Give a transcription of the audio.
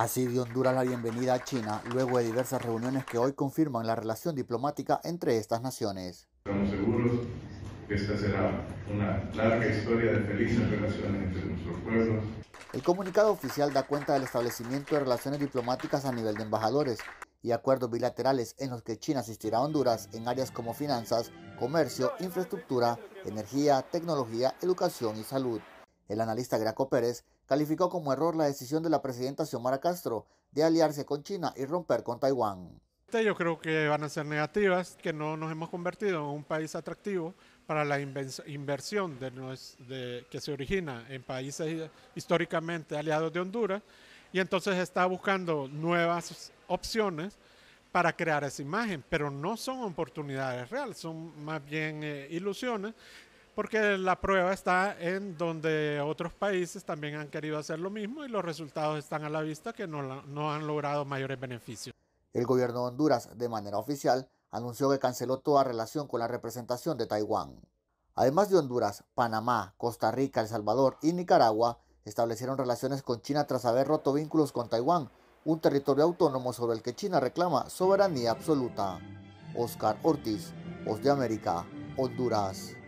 Así dio Honduras la bienvenida a China luego de diversas reuniones que hoy confirman la relación diplomática entre estas naciones. Estamos seguros que esta será una larga historia de felices relaciones entre nuestros pueblos. El comunicado oficial da cuenta del establecimiento de relaciones diplomáticas a nivel de embajadores y acuerdos bilaterales en los que China asistirá a Honduras en áreas como finanzas, comercio, infraestructura, energía, tecnología, educación y salud. El analista Graco Pérez calificó como error la decisión de la presidenta Xiomara Castro de aliarse con China y romper con Taiwán. Este yo creo que van a ser negativas, que no nos hemos convertido en un país atractivo para la inversión que se origina en países históricamente aliados de Honduras y entonces está buscando nuevas opciones para crear esa imagen, pero no son oportunidades reales, son más bien eh, ilusiones porque la prueba está en donde otros países también han querido hacer lo mismo y los resultados están a la vista que no, han logrado mayores beneficios. El gobierno de Honduras, de manera oficial, anunció que canceló toda relación con la representación de Taiwán. Además de Honduras, Panamá, Costa Rica, El Salvador y Nicaragua establecieron relaciones con China tras haber roto vínculos con Taiwán, un territorio autónomo sobre el que China reclama soberanía absoluta. Oscar Ortiz, Voz de América, Honduras.